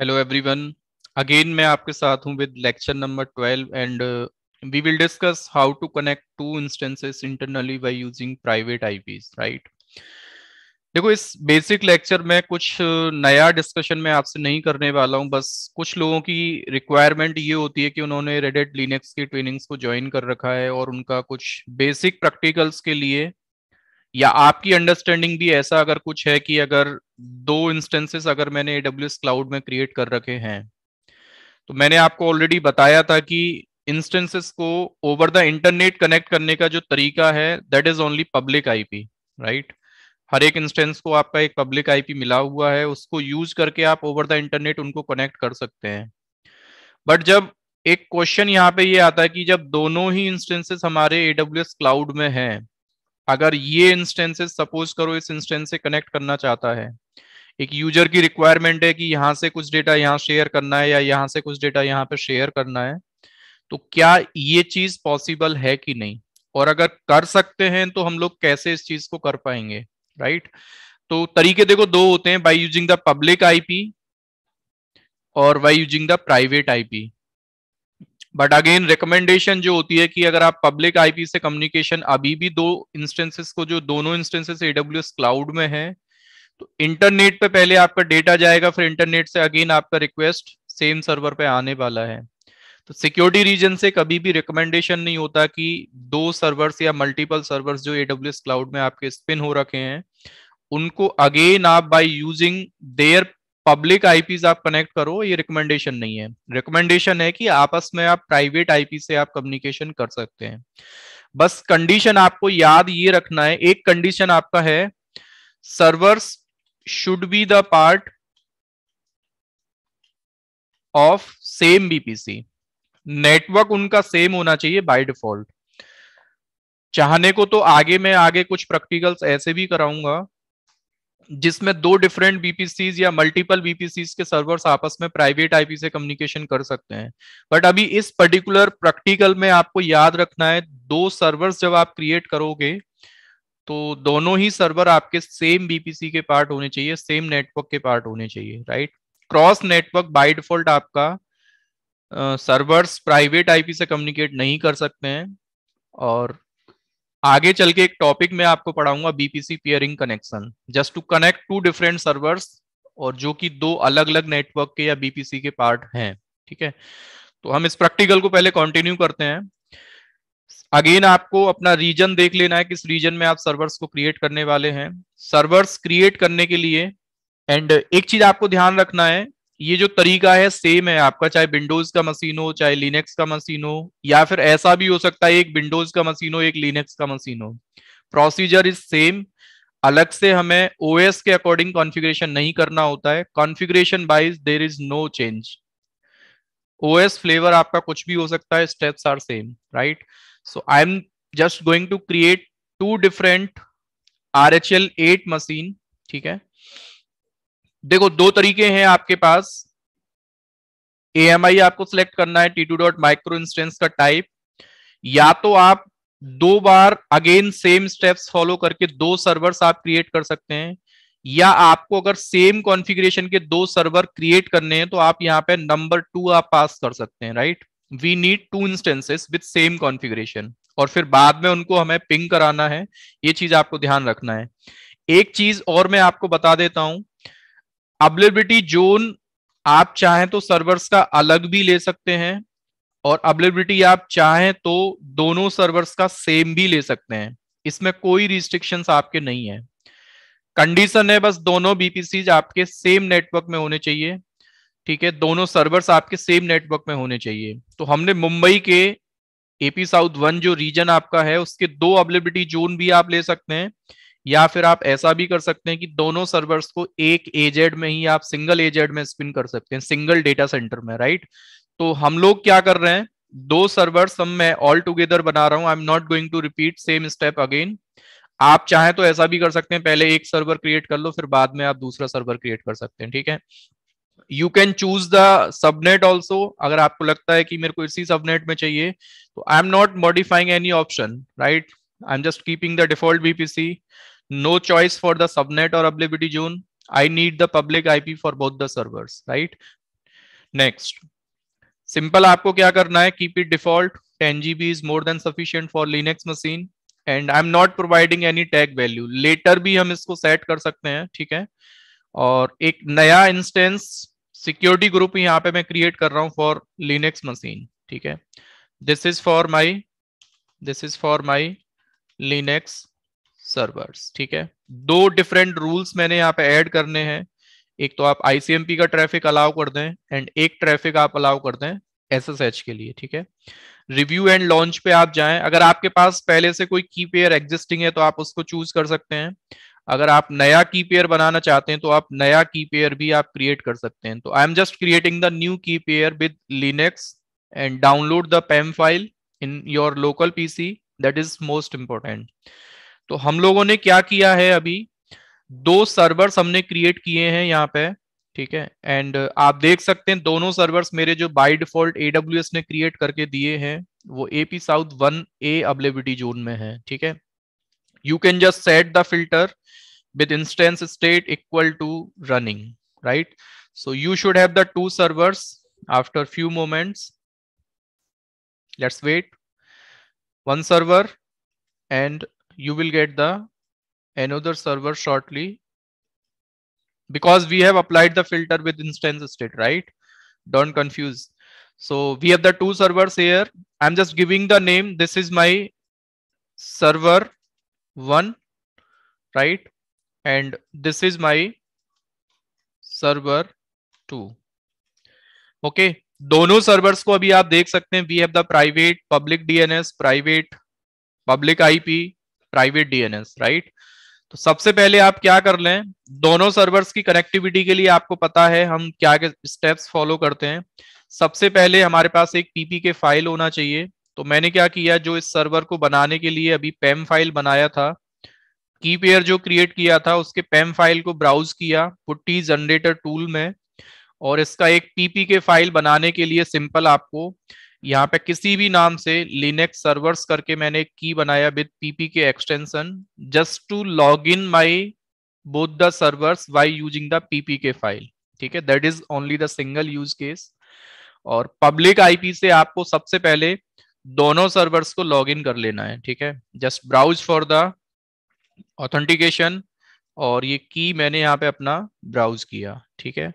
Hello everyone again मैं आपके साथ हूं with lecture number 12 and we will discuss how to connect two instances internally by using private IPs right देखो इस basic lecture में कुछ uh, नया डिस्कशन मैं आपसे नहीं करने वाला हूं बस कुछ लोगों की रिक्वायरमेंट ये होती है कि उन्होंने रेडेड लिनक्स की ट्रेनिंग्स को ज्वाइन कर रखा है और उनका कुछ बेसिक प्रैक्टिकल्स के लिए या आपकी अंडरस्टैंडिंग भी ऐसा अगर कुछ है कि अगर दो इंस्टेंसेस अगर मैंने ए क्लाउड में क्रिएट कर रखे हैं तो मैंने आपको ऑलरेडी बताया था कि इंस्टेंसेस को ओवर द इंटरनेट कनेक्ट करने का जो तरीका है that is only public IP right हर एक इंस्टेंस को आपका एक पब्लिक आईपी मिला हुआ है उसको यूज करके आप ओवर द इंटरनेट उनको कनेक्ट कर सकते हैं बट जब एक क्वेश्चन यहाँ पे ये यह आता है कि जब दोनों ही इंस्टेंसेस हमारे एडब्ल्यू क्लाउड में हैं अगर ये इंस्टेंसेस सपोज करो इस इंस्टेंस से कनेक्ट करना चाहता है एक यूजर की रिक्वायरमेंट है कि यहां से कुछ डेटा यहाँ शेयर करना है या यहां से कुछ डेटा यहाँ पे शेयर करना है तो क्या ये चीज पॉसिबल है कि नहीं और अगर कर सकते हैं तो हम लोग कैसे इस चीज को कर पाएंगे राइट तो तरीके देखो दो होते हैं by using the public IP और by using the private IP but again recommendation जो होती है कि अगर आप पब्लिक आईपी से कम्युनिकेशन अभी भी दो इंस्टेंसेस को जो दोनों इंस्टेंसेस एडब्ल्यूएस क्लाउड में है तो इंटरनेट पे पहले आपका डेटा जाएगा फिर इंटरनेट से अगेन आपका रिक्वेस्ट सेम सर्वर पे आने वाला है तो सिक्योरिटी रीजन से कभी भी रिकमेंडेशन नहीं होता कि दो सर्वर्स या मल्टीपल सर्वर्स जो एडब्ल्यूएस क्लाउड में आपके स्पिन हो रखे हैं उनको अगेन आप by using their public IPs आप कनेक्ट करो ये रिकमेंडेशन नहीं है रिकमेंडेशन है कि आपस में आप प्राइवेट आईपी से आप कम्युनिकेशन कर सकते हैं बस कंडीशन आपको याद ये रखना है एक कंडीशन आपका है servers should be the part of same VPC network उनका सेम होना चाहिए बाय डिफॉल्ट चाहने को तो आगे में आगे कुछ प्रैक्टिकल्स ऐसे भी कराऊंगा जिसमें दो डिफरेंट बीपीसीज या मल्टीपल बीपीसीज के सर्वर्स आपस में प्राइवेट आईपी से कम्युनिकेशन कर सकते हैं बट अभी इस पर्टिकुलर प्रैक्टिकल में आपको याद रखना है दो सर्वर्स जब आप क्रिएट करोगे तो दोनों ही सर्वर आपके सेम बीपीसी के पार्ट होने चाहिए सेम नेटवर्क के पार्ट होने चाहिए right cross network by default आपका सर्वर्स प्राइवेट आईपी से कम्युनिकेट नहीं कर सकते हैं और आगे चल के एक टॉपिक में आपको पढ़ाऊंगा VPC peering connection just to connect two different servers और जो कि दो अलग अलग नेटवर्क के या बीपीसी के पार्ट हैं ठीक है तो हम इस प्रैक्टिकल को पहले कंटिन्यू करते हैं अगेन आपको अपना रीजन देख लेना है किस रीजन में आप सर्वर्स को क्रिएट करने वाले हैं सर्वर्स क्रिएट करने के लिए एंड एक चीज आपको ध्यान रखना है ये जो तरीका है सेम है आपका चाहे विंडोज का मशीन हो चाहे लिनेक्स का मशीन हो या फिर ऐसा भी हो सकता है एक विंडोज का मशीन हो एक लिनेक्स का मशीन हो प्रोसीजर इज सेम अलग से हमें ओएस के अकॉर्डिंग कॉन्फ़िगरेशन नहीं करना होता है configuration wise there is no change OS flavour आपका कुछ भी हो सकता है steps are same right so I am just going to create two different R H L eight machine ठीक है देखो दो तरीके हैं आपके पास ए आपको सिलेक्ट करना है T two dot micro instance का टाइप या तो आप दो बार अगेन सेम स्टेप्स फॉलो करके दो सर्वर्स आप क्रिएट कर सकते हैं या आपको अगर सेम कॉन्फ़िगरेशन के दो सर्वर क्रिएट करने हैं तो आप यहां पे नंबर टू आप पास कर सकते हैं right we need two instances with same configuration और फिर बाद में उनको हमें पिंग कराना है ये चीज आपको ध्यान रखना है एक चीज और मैं आपको बता देता हूं अबलेबिलिटी जोन आप चाहें तो सर्वर्स का अलग भी ले सकते हैं और अबलेबिलिटी आप चाहें तो दोनों सर्वर्स का सेम भी ले सकते हैं इसमें कोई रिस्ट्रिक्शन आपके नहीं है कंडीशन है बस दोनों बीपीसी आपके सेम नेटवर्क में होने चाहिए ठीक है दोनों सर्वर्स आपके सेम नेटवर्क में होने चाहिए तो हमने मुंबई के एपी साउथ वन जो रीजन आपका है उसके दो अवेलेबिलिटी जोन भी आप ले सकते हैं या फिर आप ऐसा भी कर सकते हैं कि दोनों सर्वर्स को एक एजेड में ही आप सिंगल एजेड में स्पिन कर सकते हैं सिंगल डेटा सेंटर में राइट तो हम लोग क्या कर रहे हैं दो सर्वर सब मैं ऑल टुगेदर बना रहा हूं I am not going to repeat same step again आप चाहें तो ऐसा भी कर सकते हैं पहले एक सर्वर क्रिएट कर लो फिर बाद में आप दूसरा सर्वर क्रिएट कर सकते हैं ठीक है you can choose the subnet also अगर आपको लगता है कि मेरे को इसी सबनेट में चाहिए तो I am not modifying any option right I am just keeping the default VPC no choice for the subnet or availability zone i need the public ip for both the servers right next simple aapko kya karna hai keep it default 10 GB is more than sufficient for Linux machine and i am not providing any tag value later bhi hum isko set kar sakte hain theek hai aur ek naya instance security group yahan pe main create kar raha hu for Linux machine theek hai this is for my this is for my Linux servers ठीक है दो different rules मैंने यहाँ पे add करने हैं एक तो आप आईसीएमपी का ट्रैफिक अलाउ कर दें एंड एक ट्रैफिक आप अलाउ कर दें एसएसएच के लिए ठीक है रिव्यू एंड लॉन्च पे आप जाएं अगर आपके पास पहले से कोई की पेयर एग्जिस्टिंग है तो आप उसको चूज कर सकते हैं अगर आप नया की पेयर बनाना चाहते हैं तो आप नया की पेयर भी आप क्रिएट कर सकते हैं तो I am just creating the new key pair with Linux and download the PEM file in your local PC that is most important तो हम लोगों ने क्या किया है अभी दो सर्वर्स हमने क्रिएट किए हैं यहाँ पे ठीक है एंड uh, आप देख सकते हैं दोनों सर्वर्स मेरे जो बाय डिफॉल्ट एडब्ल्यू ने क्रिएट करके दिए हैं वो AP South one A availability zone में है ठीक है you can just set the filter with instance state equal to running right so you should have the two servers after few moments let's wait one server and you will get the another server shortly because we have applied the filter with instance state, right? Don't confuse. So we have the two servers here. I'm just giving the name. This is my server one, right? And this is my server two. Okay. दोनों servers. को अभी आप देख सकते हैं We have the private public DNS, private public IP, private DNS right तो सबसे पहले आप क्या कर लें दोनों सर्वर्स की कनेक्टिविटी के लिए आपको पता है हम क्या स्टेप्स फॉलो करते हैं सबसे पहले हमारे पास एक पीपी के फाइल होना चाहिए तो मैंने क्या किया जो इस सर्वर को बनाने के लिए अभी पैम फाइल e बनाया था की पेयर जो क्रिएट किया था उसके पैम फाइल e को ब्राउज किया पुट्टी जनरेटर टूल में और इसका एक पीपी के फाइल बनाने के लिए सिंपल आपको यहाँ पे किसी भी नाम से लिनेक्स सर्वर्स करके मैंने एक की बनाया with PPK extension just to log in my both the servers by using the PPK file ठीक है that is only the single use case और पब्लिक आईपी से आपको सबसे पहले दोनों सर्वर्स को लॉग इन कर लेना है ठीक है just browse for the authentication और ये की मैंने यहाँ पे अपना ब्राउज किया ठीक है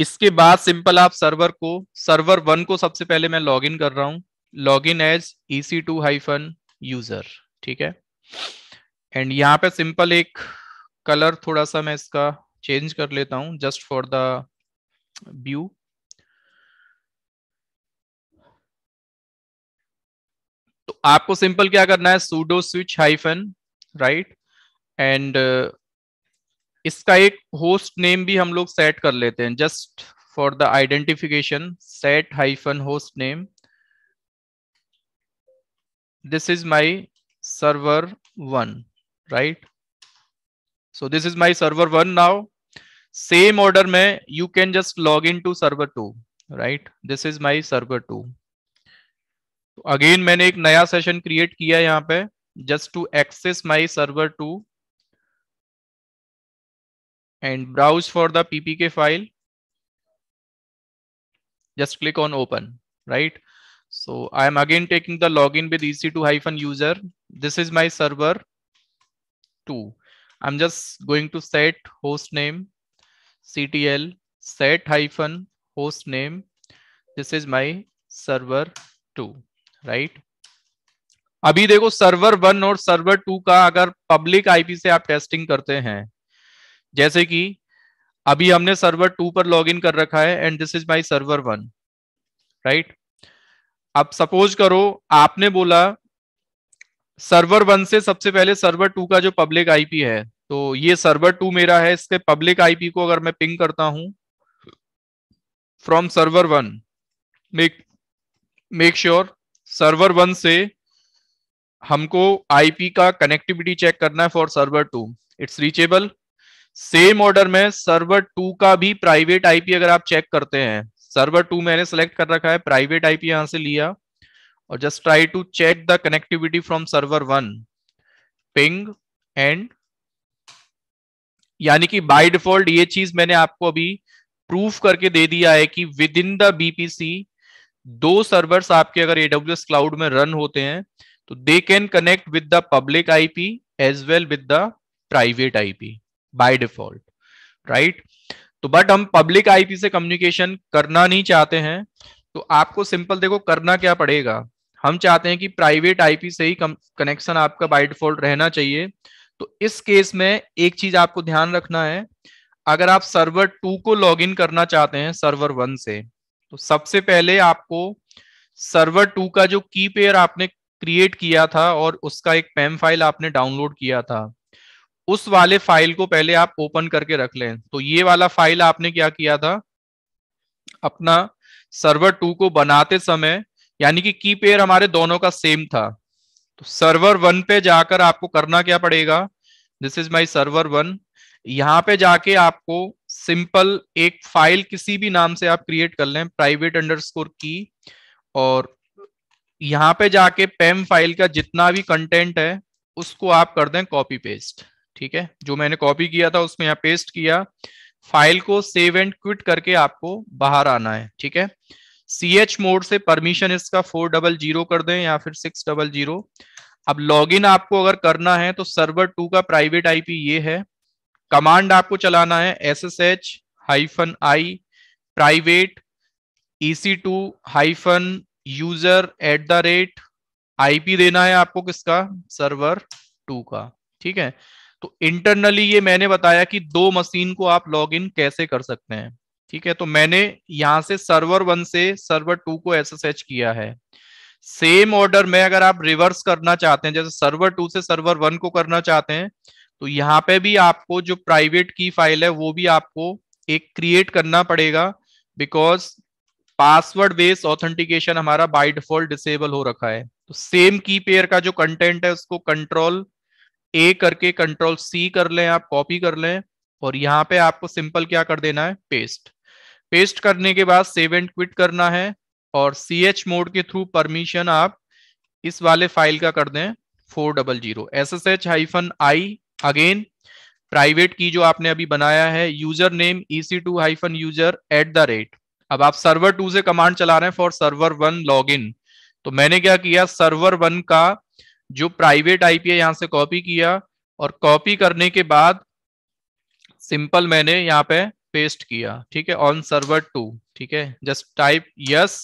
इसके बाद सिंपल आप सर्वर को सर्वर वन को सबसे पहले मैं लॉग इन कर रहा हूं log in as E C two hyphen user ठीक है एंड यहाँ पे सिंपल एक कलर थोड़ा सा मैं इसका चेंज कर लेता हूं जस्ट फॉर द व्यू तो आपको सिंपल क्या करना है sudo switch hyphen right and इसका एक होस्ट नेम भी हम लोग सेट कर लेते हैं just for the identification set hyphen host name this is my server one right so this is my server one now same order में you can just log in to server two right this is my server two again मैंने एक नया session create किया यहां पे just to access my server two and browse for the ppk file just click on open right so i am again taking the login with ec2 hyphen user this is my server 2 i'm just going to set host name ctl set hyphen host name this is my server 2 right अभी देखो server one और server two का अगर public IP से आप testing करते हैं जैसे कि अभी हमने सर्वर टू पर लॉग इन कर रखा है and this is my server one right अब सपोज करो आपने बोला सर्वर वन से सबसे पहले सर्वर टू का जो पब्लिक आईपी है तो ये सर्वर टू मेरा है इसके पब्लिक आईपी को अगर मैं पिंग करता हूं from server one make make sure server one से हमको आईपी का कनेक्टिविटी चेक करना है for server two it's reachable same order में सर्वर टू का भी प्राइवेट आईपी अगर आप चेक करते हैं सर्वर टू मैंने सेलेक्ट कर रखा है प्राइवेट आईपी यहां से लिया और just try to check the connectivity from server one ping and यानी कि बाय डिफॉल्ट ये चीज मैंने आपको अभी प्रूफ करके दे दिया है कि विद इन द बीपीसी दो सर्वर्स आपके अगर एडब्ल्यू क्लाउड में रन होते हैं तो they can connect with the public IP as well with the private IP by default right तो बट हम पब्लिक आईपी से कम्युनिकेशन करना नहीं चाहते हैं तो आपको सिंपल देखो करना क्या पड़ेगा हम चाहते हैं कि प्राइवेट आईपी से ही कनेक्शन आपका बाय डिफॉल्ट रहना चाहिए तो इस केस में एक चीज आपको ध्यान रखना है अगर आप सर्वर टू को लॉगिन करना चाहते हैं सर्वर वन से तो सबसे पहले आपको सर्वर टू का जो की पेयर आपने क्रिएट किया था और उसका एक पैम फाइल आपने डाउनलोड किया था उस वाले फाइल को पहले आप ओपन करके रख लें तो ये वाला फाइल आपने क्या किया था अपना सर्वर टू को बनाते समय यानी कि की पेयर हमारे दोनों का सेम था तो सर्वर वन पे जाकर आपको करना क्या पड़ेगा this is my server one यहां पे जाके आपको सिंपल एक फाइल किसी भी नाम से आप क्रिएट कर लें प्राइवेट स्कोर की और यहां पे जाके पेम फाइल का जितना भी कंटेंट है उसको आप कर दें कॉपी पेस्ट ठीक है जो मैंने कॉपी किया था उसमें यहाँ पेस्ट किया फाइल को सेव एंड क्विट करके आपको बाहर आना है ठीक है सी एच मोड से परमिशन इसका फोर डबल जीरो कर दें या फिर सिक्स डबल जीरो अब लॉगिन आपको अगर करना है तो सर्वर टू का प्राइवेट आईपी ये है कमांड आपको चलाना है S S H hyphen I private EC two hyphen user at the rate IP देना है आपको किसका सर्वर टू का ठीक है तो इंटरनली ये मैंने बताया कि दो मशीन को आप लॉग इन कैसे कर सकते हैं ठीक है तो मैंने यहां से सर्वर वन से सर्वर टू को एस किया है सेम ऑर्डर में अगर आप रिवर्स करना चाहते हैं जैसे सर्वर टू से सर्वर वन को करना चाहते हैं तो यहाँ पे भी आपको जो प्राइवेट की फाइल है वो भी आपको एक क्रिएट करना पड़ेगा बिकॉज पासवर्ड बेस्ड ऑथेंटिकेशन हमारा बाय डिफॉल्ट डिसेबल हो रखा है तो सेम की पेयर का जो कंटेंट है उसको कंट्रोल ए करके कंट्रोल सी कर लें आप कॉपी कर लें और यहां पे आपको सिंपल क्या कर देना है पेस्ट पेस्ट करने के बाद सेव एंड क्विट करना है और सी एच मोड के थ्रू परमिशन आप इस वाले फाइल का कर दें four double zero S S H hyphen I again private की जो आपने अभी बनाया है user name E C two hyphen user at the rate अब आप सर्वर टू से कमांड चला रहे हैं for server one log in तो मैंने क्या किया सर्वर वन का जो प्राइवेट आईपी है यहां से कॉपी किया और कॉपी करने के बाद सिंपल मैंने यहां पे पेस्ट किया ठीक है ऑन सर्वर टू ठीक है जस्ट टाइप यस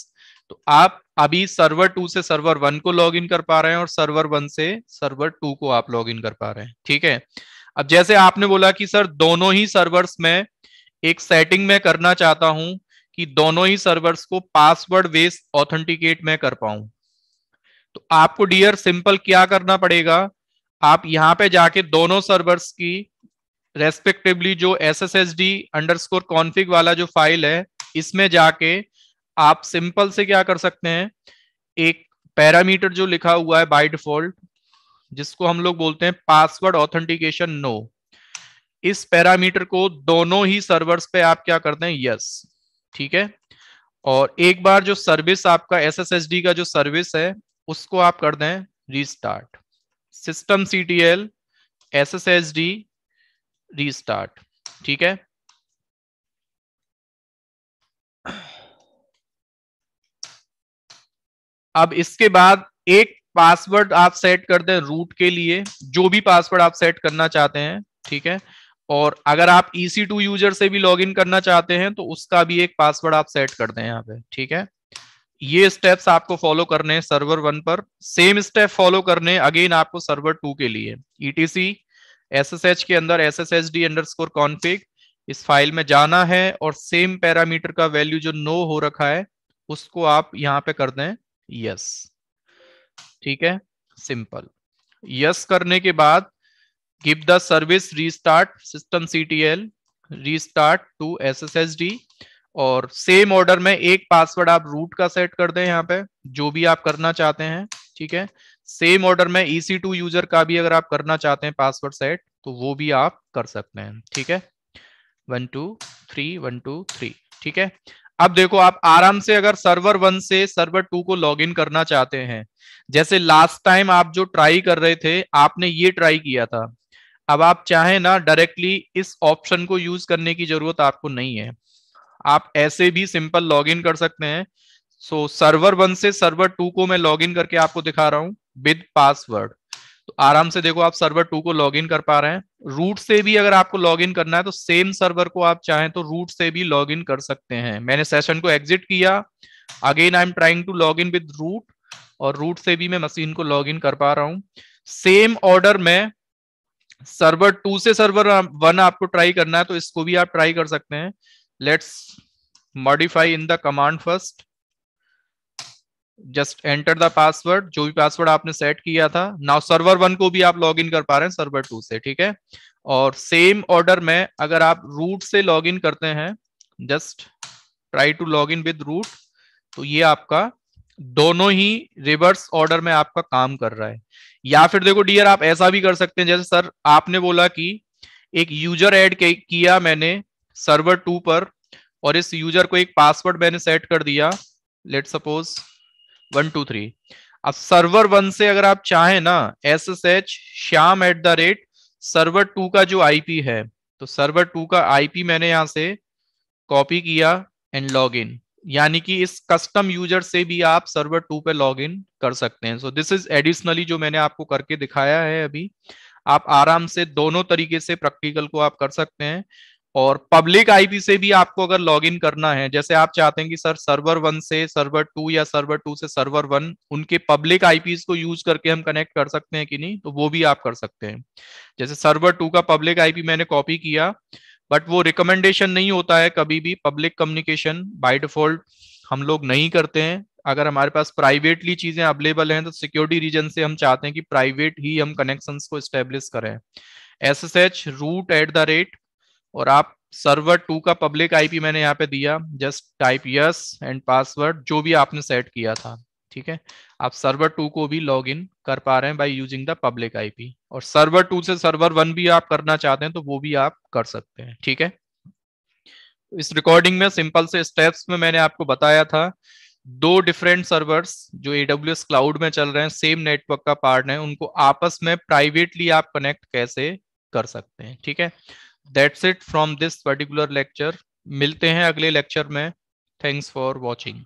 तो आप अभी सर्वर टू से सर्वर वन को लॉग इन कर पा रहे हैं और सर्वर वन से सर्वर टू को आप लॉग इन कर पा रहे हैं ठीक है अब जैसे आपने बोला कि सर दोनों ही सर्वर्स में एक सेटिंग में करना चाहता हूं कि दोनों ही सर्वर्स को पासवर्ड वेस्ट ऑथेंटिकेट में कर पाऊं तो आपको डियर सिंपल क्या करना पड़ेगा आप यहां पे जाके दोनों सर्वर्स की रेस्पेक्टिवली जो S S S D underscore config वाला जो फाइल है इसमें जाके आप सिंपल से क्या कर सकते हैं एक पैरामीटर जो लिखा हुआ है बाय डिफॉल्ट जिसको हम लोग बोलते हैं पासवर्ड ऑथेंटिकेशन नो इस पैरामीटर को दोनों ही सर्वर्स पे आप क्या करते हैं यस ठीक है और एक बार जो सर्विस आपका एस का जो सर्विस है उसको आप कर दें restart system C T L S S S D restart ठीक है अब इसके बाद एक पासवर्ड आप सेट कर दें रूट के लिए जो भी पासवर्ड आप सेट करना चाहते हैं ठीक है और अगर आप EC2 यूजर से भी लॉगिन करना चाहते हैं तो उसका भी एक पासवर्ड आप सेट कर दें यहां पे ठीक है ये स्टेप्स आपको फॉलो करने हैं सर्वर वन पर सेम स्टेप फॉलो करने अगेन आपको सर्वर टू के लिए ईटीसी e एसएसएच के अंदर S S H D underscore config इस फाइल में जाना है और सेम पैरामीटर का वैल्यू जो नो हो रखा है उसको आप यहां पे कर दें यस ठीक है सिंपल यस करने के बाद give the service restart system C T L restart टू डी और सेम ऑर्डर में एक पासवर्ड आप रूट का सेट कर दें यहाँ पे जो भी आप करना चाहते हैं ठीक है सेम ऑर्डर में सी टू यूजर का भी अगर आप करना चाहते हैं पासवर्ड सेट तो वो भी आप कर सकते हैं ठीक है one two three one two three ठीक है अब देखो आप आराम से अगर सर्वर वन से सर्वर टू को लॉगिन करना चाहते हैं जैसे लास्ट टाइम आप जो ट्राई कर रहे थे आपने ये ट्राई किया था अब आप चाहे ना डायरेक्टली इस ऑप्शन को यूज करने की जरूरत आपको नहीं है आप ऐसे भी सिंपल लॉगिन कर सकते हैं सो सर्वर वन से सर्वर टू को मैं लॉगिन करके आपको दिखा रहा हूँ विद पासवर्ड तो आराम से देखो आप सर्वर टू को लॉगिन कर पा रहे हैं रूट से भी अगर आपको लॉगिन करना है तो सेम सर्वर को आप चाहें तो रूट से भी लॉगिन कर सकते हैं मैंने सेशन को एग्जिट किया again I am trying to log in with root और रूट से भी मैं मशीन को लॉग इन कर पा रहा हूँ सेम ऑर्डर में सर्वर टू से सर्वर वन आपको ट्राई करना है तो इसको भी आप ट्राई कर सकते हैं let's modify in the command first just enter the password जो भी पासवर्ड आपने सेट किया था नाउ सर्वर वन को भी आप लॉग इन कर पा रहे हैं सर्वर टू से ठीक है और सेम ऑर्डर में अगर आप रूट से लॉग इन करते हैं just try to log in with root तो ये आपका दोनों ही रिवर्स ऑर्डर में आपका काम कर रहा है या फिर देखो डियर आप ऐसा भी कर सकते हैं जैसे सर आपने बोला कि एक यूजर ऐड किया मैंने सर्वर टू पर और इस यूजर को एक पासवर्ड मैंने सेट कर दिया let suppose one two three अब सर्वर वन से अगर आप चाहें ना S S H Shyam at the rate server two का जो आईपी है तो सर्वर टू का आईपी मैंने यहां से कॉपी किया एंड लॉग इन यानी कि इस कस्टम यूजर से भी आप सर्वर टू पे लॉग इन कर सकते हैं सो दिस इज एडिशनली जो मैंने आपको करके दिखाया है अभी आप आराम से दोनों तरीके से प्रैक्टिकल को आप कर सकते हैं और पब्लिक आईपी से भी आपको अगर लॉगिन करना है जैसे आप चाहते हैं कि सर सर्वर वन से सर्वर टू या सर्वर टू से सर्वर वन उनके पब्लिक आईपीज को यूज करके हम कनेक्ट कर सकते हैं कि नहीं तो वो भी आप कर सकते हैं जैसे सर्वर टू का पब्लिक आईपी मैंने कॉपी किया बट वो रिकमेंडेशन नहीं होता है कभी भी पब्लिक कम्युनिकेशन बाई डिफॉल्ट हम लोग नहीं करते हैं अगर हमारे पास प्राइवेटली चीजें अवेलेबल हैं तो सिक्योरिटी रीजन से हम चाहते हैं कि प्राइवेट ही हम कनेक्शन को स्टेब्लिश करें S S H root at the rate और आप सर्वर टू का पब्लिक आईपी मैंने यहाँ पे दिया just type yes and password जो भी आपने सेट किया था ठीक है आप सर्वर टू को भी लॉग इन कर पा रहे हैं by using the public IP और सर्वर टू से सर्वर वन भी आप करना चाहते हैं तो वो भी आप कर सकते हैं ठीक है इस रिकॉर्डिंग में सिंपल से स्टेप्स में मैंने आपको बताया था दो डिफरेंट सर्वर्स जो एडब्ल्यू क्लाउड में चल रहे हैं सेम नेटवर्क का पार्ट है उनको आपस में प्राइवेटली आप कनेक्ट कैसे कर सकते हैं ठीक है that's it from this particular lecture मिलते हैं अगले लेक्चर में थैंक्स फॉर वॉचिंग